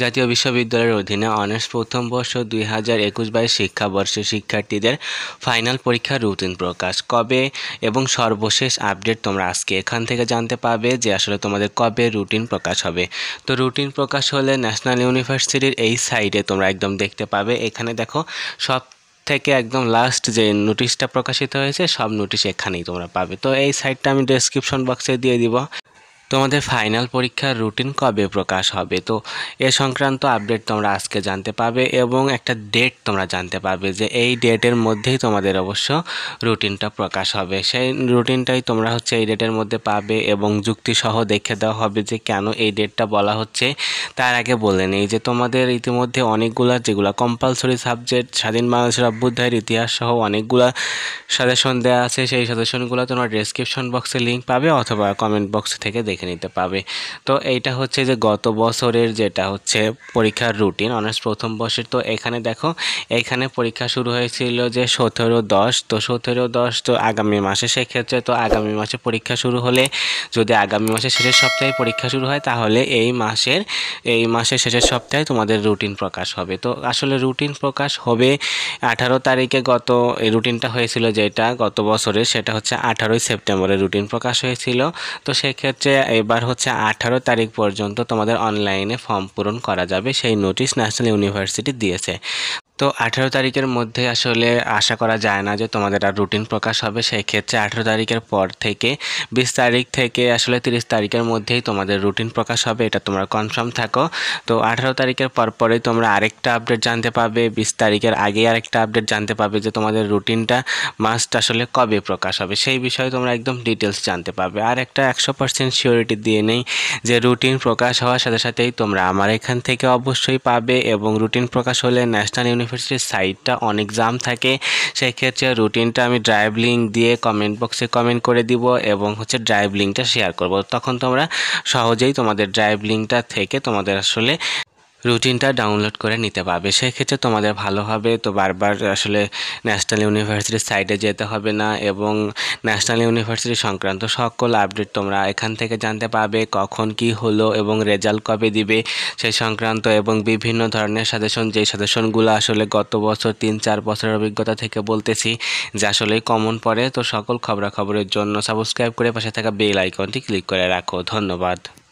জাতীয় বিশ্ববিদ্যালয়ের অধীনে অনার্স প্রথম বর্ষ দুই হাজার একুশ বাইশ শিক্ষাবর্ষের শিক্ষার্থীদের ফাইনাল পরীক্ষার রুটিন প্রকাশ কবে এবং সর্বশেষ আপডেট তোমরা আজকে এখান থেকে জানতে পাবে যে আসলে তোমাদের কবে রুটিন প্রকাশ হবে তো রুটিন প্রকাশ হলে ন্যাশনাল ইউনিভার্সিটির এই সাইডে তোমরা একদম দেখতে পাবে এখানে দেখো সব থেকে একদম লাস্ট যে নোটিশটা প্রকাশিত হয়েছে সব নোটিশ এখানেই তোমরা পাবে তো এই সাইটটা আমি ডেসক্রিপশন বক্সে দিয়ে দিব তোমাদের ফাইনাল পরীক্ষার রুটিন কবে প্রকাশ হবে তো এ সংক্রান্ত আপডেট তোমরা আজকে জানতে পাবে এবং একটা ডেট তোমরা জানতে পারবে যে এই ডেটের মধ্যেই তোমাদের অবশ্য রুটিনটা প্রকাশ হবে সেই রুটিনটাই তোমরা হচ্ছে এই ডেটের মধ্যে পাবে এবং যুক্তিসহ দেখে দেওয়া হবে যে কেন এই ডেটটা বলা হচ্ছে তার আগে বলে নেই যে তোমাদের ইতিমধ্যে অনেকগুলা যেগুলো কম্পালসরি সাবজেক্ট স্বাধীন বাংলাদেশের অভ্যুদয়ের ইতিহাস সহ অনেকগুলা সাজেশন দেওয়া আছে সেই সাজেশনগুলো তোমরা ডেসক্রিপশন বক্সে লিঙ্ক পাবে অথবা কমেন্ট বক্স থেকে দেখে দেখে নিতে পাবে তো এইটা হচ্ছে যে গত বছরের যেটা হচ্ছে পরীক্ষার রুটিন অনার্স প্রথম বর্ষের তো এখানে দেখো এখানে পরীক্ষা শুরু হয়েছিল যে সতেরো দশ তো সতেরো দশ তো আগামী মাসে সেক্ষেত্রে তো আগামী মাসে পরীক্ষা শুরু হলে যদি আগামী মাসের শেষের সপ্তাহে পরীক্ষা শুরু হয় তাহলে এই মাসের এই মাসের শেষের সপ্তাহে তোমাদের রুটিন প্রকাশ হবে তো আসলে রুটিন প্রকাশ হবে আঠারো তারিখে গত রুটিনটা হয়েছিল যেটা গত বছরের সেটা হচ্ছে আঠারোই সেপ্টেম্বরে রুটিন প্রকাশ হয়েছিল তো সেক্ষেত্রে এবার হচ্ছে আঠারো তারিখ পর্যন্ত তোমাদের অনলাইনে ফর্ম পূরণ করা যাবে সেই নোটিশ ন্যাশনাল ইউনিভার্সিটি দিয়েছে তো আঠেরো তারিখের মধ্যে আসলে আশা করা যায় না যে তোমাদের আর রুটিন প্রকাশ হবে সেই ক্ষেত্রে আঠেরো তারিখের পর থেকে বিশ তারিখ থেকে আসলে তিরিশ তারিখের মধ্যেই তোমাদের রুটিন প্রকাশ হবে এটা তোমরা কনফার্ম থাকো তো আঠেরো তারিখের পর পরে তোমরা আরেকটা আপডেট জানতে পাবে বিশ তারিখের আগে আরেকটা আপডেট জানতে পাবে যে তোমাদের রুটিনটা মাস্ট আসলে কবে প্রকাশ হবে সেই বিষয়ে তোমরা একদম ডিটেলস জানতে পারবে আর একটা একশো পার্সেন্ট সিওরিটি দিয়ে নেই যে রুটিন প্রকাশ হওয়ার সাথে সাথেই তোমরা আমার এখান থেকে অবশ্যই পাবে এবং রুটিন প্রকাশ হলে ন্যাশনাল ইউনিভার্সিটি ইউনিভার্সিটির সাইটটা অনেক জাম থাকে সেক্ষেত্রে রুটিনটা আমি ড্রাইভ লিঙ্ক দিয়ে কমেন্ট বক্সে কমেন্ট করে দিব এবং হচ্ছে ড্রাইভ লিঙ্কটা শেয়ার করব তখন তোমরা সহজেই তোমাদের ড্রাইভ লিঙ্কটা থেকে তোমাদের আসলে রুটিনটা ডাউনলোড করে নিতে পারবে সেক্ষেত্রে তোমাদের ভালো হবে তো বারবার আসলে ন্যাশনাল ইউনিভার্সিটির সাইটে যেতে হবে না এবং ন্যাশনাল ইউনিভার্সিটি সংক্রান্ত সকল আপডেট তোমরা এখান থেকে জানতে পারবে কখন কি হলো এবং রেজাল্ট কবে দিবে সেই সংক্রান্ত এবং বিভিন্ন ধরনের সাজেশন যেই সাজেশনগুলো আসলে গত বছর তিন চার বছরের অভিজ্ঞতা থেকে বলতেছি যে আসলে কমন পড়ে তো সকল খবরাখবরের জন্য সাবস্ক্রাইব করে পাশে থাকা বেল আইকনটি ক্লিক করে রাখো ধন্যবাদ